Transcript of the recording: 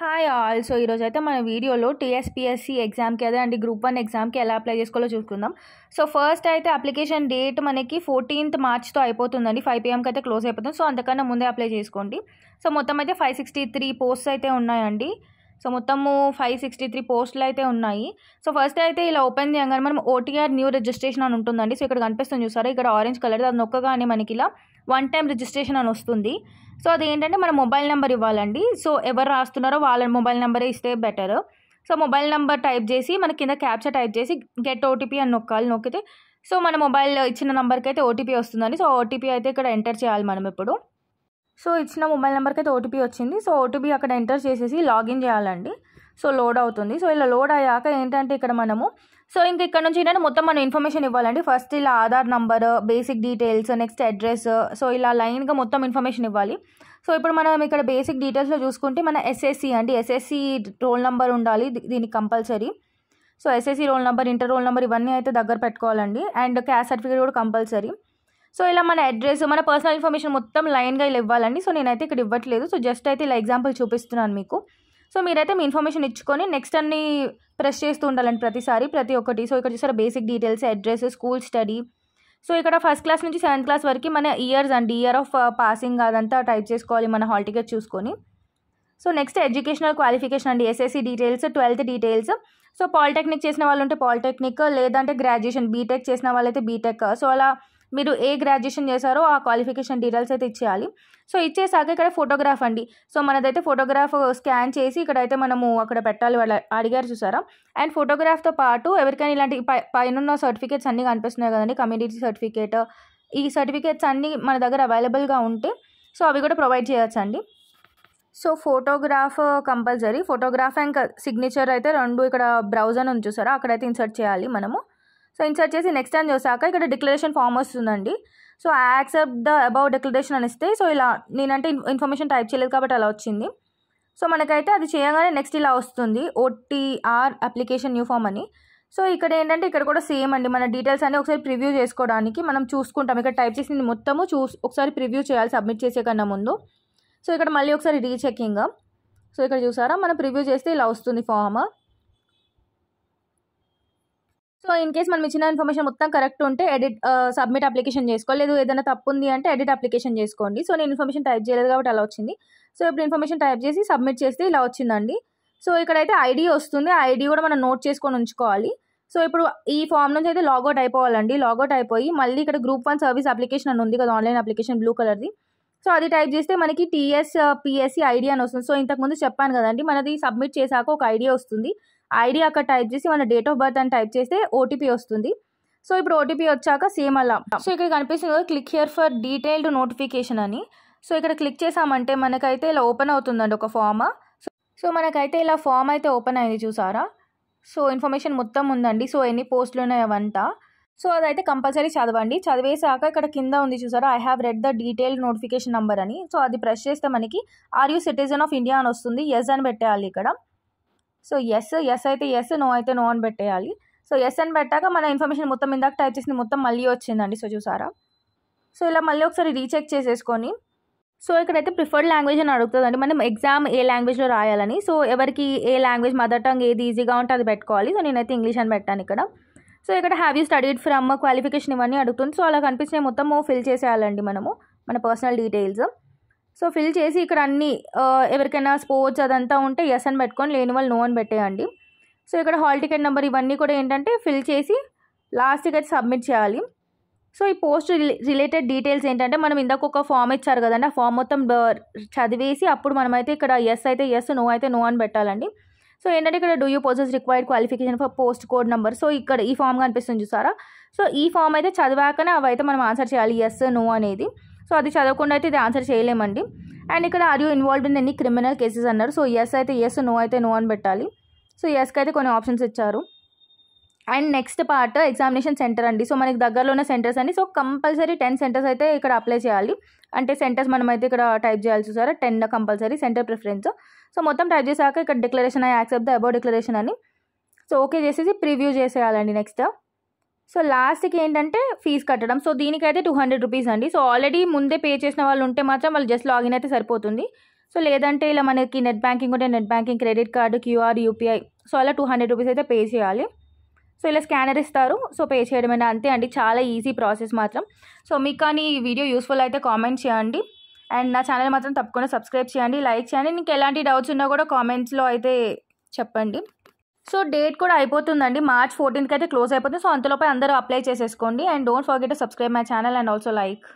hi also ఈరోజు అయితే మన వీడియోలో టీఎస్పీఎస్సీ ఎగ్జామ్కి అదే అండి గ్రూప్ వన్ ఎగ్జామ్కి ఎలా అప్లై చేసుకోవాలో చూసుకుందాం సో ఫస్ట్ అయితే అప్లికేషన్ డేట్ మనకి ఫోర్టీన్త్ మార్చ్తో అయిపోతుందండి ఫైవ్ పిఎంకి అయితే క్లోజ్ అయిపోతుంది సో అంతకన్నా ముందే అప్లై చేసుకోండి సో మొత్తం అయితే ఫైవ్ సిక్స్టీ త్రీ పోస్ట్స్ అయితే ఉన్నాయండి సో మొత్తము ఫైవ్ సిక్స్టీ త్రీ పోస్టులు అయితే ఉన్నాయి సో ఫస్ట్ అయితే ఇలా ఓపెన్ చేయగానే మనం ఓటీఆర్ న్యూ రిజిస్ట్రేషన్ అని ఉంటుందండి సో ఇక్కడ కనిపిస్తుంది చూసారా ఇక్కడ ఆరెంజ్ కలర్ అది నొక్కగానే మనకి ఇలా వన్ టైం రిజిస్ట్రేషన్ అని వస్తుంది సో అదేంటంటే మన మొబైల్ నెంబర్ ఇవ్వాలండి సో ఎవరు రాస్తున్నారో వాళ్ళ మొబైల్ నెంబరే ఇస్తే better so mobile number type చేసి మన కింద క్యాప్చర్ టైప్ చేసి గెట్ ఓటీపీ అని నొక్కాలి నొక్కితే సో మన మొబైల్ ఇచ్చిన నెంబర్కి అయితే ఓటీపీ వస్తుందండి సో ఓటీపీ అయితే ఇక్కడ ఎంటర్ చేయాలి మనం ఇప్పుడు సో ఇచ్చిన మొబైల్ నెంబర్కి అయితే ఓటీపీ వచ్చింది సో ఓటీపీ అక్కడ ఎంటర్ చేసేసి లాగిన్ చేయాలండి సో లోడ్ అవుతుంది సో ఇలా లోడ్ అయ్యాక ఏంటంటే ఇక్కడ మనము సో ఇంక ఇక్కడ నుంచి నేను మొత్తం మనం ఇన్ఫర్మేషన్ ఇవ్వాలండి ఫస్ట్ ఇలా Aadhaar number basic details next address so ఇలా లైన్గా మొత్తం ఇన్ఫర్మేషన్ ఇవ్వాలి సో ఇప్పుడు మనం ఇక్కడ బేసిక్ డీటెయిల్స్లో చూసుకుంటే మన ఎస్ఎస్సి అండి ఎస్ఎస్సి రోల్ నెంబర్ ఉండాలి దీనికి compulsory so SSC roll number inter roll number ఇవన్నీ అయితే దగ్గర పెట్టుకోవాలండి అండ్ క్యాస్ట్ సర్టిఫికేట్ కూడా కంపల్సరీ సో ఇలా మన అడ్రస్ మన పర్సనల్ ఇన్ఫర్మేషన్ మొత్తం లైన్గా ఇలా ఇవ్వాలండి సో నేనైతే ఇక్కడ ఇవ్వట్లేదు సో జస్ట్ అయితే ఇలా ఎగ్జాంపుల్ చూపిస్తున్నాను మీకు సో మీరైతే మీ ఇన్ఫర్మేషన్ ఇచ్చుకొని నెక్స్ట్ అన్ని ప్రెస్ చేస్తూ ఉండాలండి ప్రతిసారి ప్రతి ఒక్కటి సో ఇక్కడ చూసారా basic details address school study so ఇక్కడ ఫస్ట్ క్లాస్ నుంచి సెవెంత్ క్లాస్ వరకు మన ఇయర్స్ అండి ఇయర్ ఆఫ్ పాసింగ్ అదంతా టైప్ చేసుకోవాలి మన హాల్ టికెట్ చూసుకొని సో నెక్స్ట్ ఎడ్యుకేషనల్ క్వాలిఫికేషన్ అండి SSC details twelfth details so polytechnic చేసిన వాళ్ళు ఉంటే పాలిటెక్నిక్ లేదంటే గ్రాడ్యుయేషన్ బీటెక్ చేసిన వాళ్ళైతే బీటెక్ సో అలా మీరు ఏ గ్రాడ్యుయేషన్ చేశారో ఆ క్వాలిఫికేషన్ డీటెయిల్స్ అయితే ఇచ్చేయాలి సో ఇచ్చేసాక ఇక్కడ ఫోటోగ్రాఫ్ అండి సో మనదైతే ఫోటోగ్రాఫ్ స్కాన్ చేసి ఇక్కడైతే మనము అక్కడ పెట్టాలి వాళ్ళు అడిగారు చూసారా అండ్ ఫోటోగ్రాఫ్తో పాటు ఎవరికైనా ఇలాంటి పై పైన సర్టిఫికేట్స్ అన్నీ కనిపిస్తున్నాయి కదండి కమ్యూనిటీ సర్టిఫికేట్ ఈ సర్టిఫికేట్స్ అన్నీ మన దగ్గర అవైలబుల్గా ఉంటే సో అవి కూడా ప్రొవైడ్ చేయొచ్చండి so photograph compulsory photograph and signature అయితే రెండు ఇక్కడ బ్రౌజర్ ఉంది చూసారా అక్కడైతే ఇన్సర్ట్ చేయాలి మనము సో ఇన్సర్ట్ చేసి నెక్స్ట్ అని చూసాక ఇక్కడ డిక్లరేషన్ ఫామ్ వస్తుందండి so I accept the above declaration అని ఇస్తే సో ఇలా నేనంటే ఇన్ఫర్మేషన్ టైప్ చేయలేదు కాబట్టి అలా వచ్చింది సో మనకైతే అది చేయగానే నెక్స్ట్ ఇలా వస్తుంది ఓటీఆర్ అప్లికేషన్ న్యూ ఫామ్ అని సో ఇక్కడ ఏంటంటే ఇక్కడ కూడా సేమ్ అండి మన డీటెయిల్స్ అన్నీ ఒకసారి ప్రివ్యూ చేసుకోవడానికి మనం చూసుకుంటాం ఇక్కడ టైప్ చేసింది మొత్తము చూస్ ఒకసారి ప్రివ్యూ చేయాలి సబ్మిట్ చేసే కన్నా ముందు సో ఇక్కడ మళ్ళీ ఒకసారి రీచెకింగ్ సో ఇక్కడ చూసారా మనం ప్రివ్యూ చేస్తే ఇలా వస్తుంది ఫామ్ సో ఇన్ కేస్ మనం ఇచ్చిన ఇన్ఫర్మేషన్ మొత్తం కరెక్ట్ ఉంటే ఎడిట్ సబ్మిట్ అప్లికేషన్ చేసుకోలేదు ఏదైనా తప్పు ఉంది అంటే ఎడిట్ అప్లికేషన్ చేసుకోండి సో నేను ఇన్ఫర్మేషన్ టైప్ చేయలేదు కాబట్టి అలా వచ్చింది సో ఇప్పుడు ఇన్ఫర్మేషన్ టైప్ చేసి సబ్మిట్ చేస్తే ఇలా వచ్చిందండి సో ఇక్కడైతే ఐడి వస్తుంది ఐడి కూడా మనం నోట్ చేసుకొని ఉంచుకోవాలి సో ఇప్పుడు ఈ ఫామ్ నుంచి అయితే లాగౌట్ అయిపోవాలండి లాగౌట్ అయిపోయి మళ్ళీ ఇక్కడ గ్రూప్ వన్ సర్వీస్ అప్లికేషన్ అని ఉంది కదా ఆన్లైన్ అప్లికేషన్ బ్లూ కలర్ది సో అది టైప్ చేస్తే మనకి టీఎస్ పిఎస్సి ఐడి అని వస్తుంది సో ఇంతకుముందు చెప్పాను కదండి మనది సబ్మిట్ చేశాక ఒక ఐడియా వస్తుంది ఐడి అక్కడ టైప్ చేసి మన డేట్ ఆఫ్ బర్త్ అని టైప్ చేస్తే ఓటీపీ వస్తుంది సో ఇప్పుడు ఓటీపీ వచ్చాక సేమ్ అలా సో ఇక్కడ కనిపిస్తుంది కదా click here for detailed notification అని సో ఇక్కడ క్లిక్ చేసామంటే మనకైతే ఇలా ఓపెన్ అవుతుందండి ఒక ఫామ్ సో మనకైతే ఇలా ఫామ్ అయితే ఓపెన్ అయింది చూసారా సో ఇన్ఫర్మేషన్ మొత్తం ఉందండి సో ఎన్ని పోస్టులు ఉన్నాయి అవంతా సో అదైతే కంపల్సరీ చదవండి చదివేశాక ఇక్కడ కింద ఉంది చూసారా I have read the detail notification number అని సో అది ప్రెస్ చేస్తే మనకి are you citizen of India అని వస్తుంది ఎస్ అని పెట్టేయాలి ఇక్కడ సో ఎస్ ఎస్ అయితే ఎస్ నో అయితే నో అని పెట్టేయాలి సో ఎస్ అని పెట్టాక మన ఇన్ఫర్మేషన్ మొత్తం ఇందాక టైప్ చేసింది మొత్తం మళ్ళీ వచ్చిందండి సో చూసారా సో ఇలా మళ్ళీ ఒకసారి రీచెక్ చేసేసుకొని సో ఇక్కడైతే ప్రిఫర్డ్ లాంగ్వేజ్ అని అడుగుతుందండి మనం ఎగ్జామ్ ఏ లాంగ్వేజ్లో రాయాలని సో ఎవరికి ఏ లాంగ్వేజ్ మదర్ టంగ్ ఏది ఈజీగా ఉంటే అది పెట్టుకోవాలి సో నేనైతే ఇంగ్లీష్ అని పెట్టాను ఇక్కడ సో ఇక్కడ have you studied from qualification ఇవన్నీ అడుగుతుంది సో అలా కనిపించినవి మొత్తం ఫిల్ చేసేయాలండి మనము మన పర్సనల్ డీటెయిల్స్ సో ఫిల్ చేసి ఇక్కడ అన్ని ఎవరికైనా స్పోర్ట్స్ అదంతా ఉంటే ఎస్ అని పెట్టుకొని లేని వాళ్ళు నో అని పెట్టేయండి సో ఇక్కడ హాల్ టికెట్ నెంబర్ ఇవన్నీ కూడా ఏంటంటే ఫిల్ చేసి లాస్ట్కి అయితే సబ్మిట్ చేయాలి సో ఈ పోస్ట్ రిలేటెడ్ డీటెయిల్స్ ఏంటంటే మనం ఇందాక ఒక ఫామ్ ఇచ్చారు కదండి ఆ ఫామ్ మొత్తం చదివేసి అప్పుడు మనమైతే ఇక్కడ ఎస్ అయితే ఎస్ నో అయితే నో అని పెట్టాలండి సో ఏంటంటే ఇక్కడ do you possess required qualification for post code number so ఇక్కడ ఈ ఫామ్ కనిపిస్తుంది చూసారా సో ఈ ఫామ్ అయితే చదివాకనే అవైతే మనం ఆన్సర్ చేయాలి ఎస్ నో అనేది సో అది చదవకుండా అయితే ఇది ఆన్సర్ చేయలేమండి అండ్ ఇక్కడ are you involved in any criminal cases అన్నారు సో ఎస్ అయితే ఎస్ నో అయితే నో అని పెట్టాలి సో ఎస్కి అయితే కొన్ని ఆప్షన్స్ ఇచ్చారు and next part examination centre అండి సో మనకి దగ్గరలో ఉన్న సెంటర్స్ అండి సో కంపల్సరీ టెన్ సెంటర్స్ అయితే ఇక్కడ అప్లై చేయాలి అంటే సెంటర్స్ మనం అయితే ఇక్కడ టైప్ చేయాల్సి చూసారా ten compulsory centre preference so మొత్తం టైప్ చేశాక ఇక్కడ declaration I accept the above declaration అని సో ఓకే చేసేసి ప్రివ్యూ చేసేయాలండి నెక్స్ట్ సో లాస్ట్కి ఏంటంటే ఫీజ్ కట్టడం సో దీనికైతే టూ హండ్రెడ్ రూపీస్ అండి సో ఆల్రెడీ ముందే పే చేసిన వాళ్ళు ఉంటే మాత్రం వాళ్ళు జస్ట్ లాగిన్ అయితే సరిపోతుంది సో లేదంటే ఇలా మనకి నెట్ బ్యాంకింగ్ ఉంటే net banking credit card QR UPI so అలా టూ హండ్రెడ్ రూపీస్ అయితే పే చేయాలి సో ఇలా స్కానర్ ఇస్తారు సో పే చేయడమైనా అంతే అండి చాలా ఈజీ ప్రాసెస్ మాత్రం సో మీకు కానీ ఈ వీడియో యూస్ఫుల్ అయితే కామెంట్ చేయండి అండ్ నా ఛానల్ మాత్రం తప్పకుండా సబ్స్క్రైబ్ చేయండి లైక్ చేయండి నీకు ఎలాంటి డౌట్స్ ఉన్నా కూడా కామెంట్స్లో అయితే చెప్పండి సో డేట్ కూడా అయిపోతుందండి మార్చ్ ఫోర్టీన్కి అయితే క్లోజ్ అయిపోతుంది సో అంతలోపై అందరూ అప్లై చేసేసుకోండి and don't forget to subscribe my channel and also like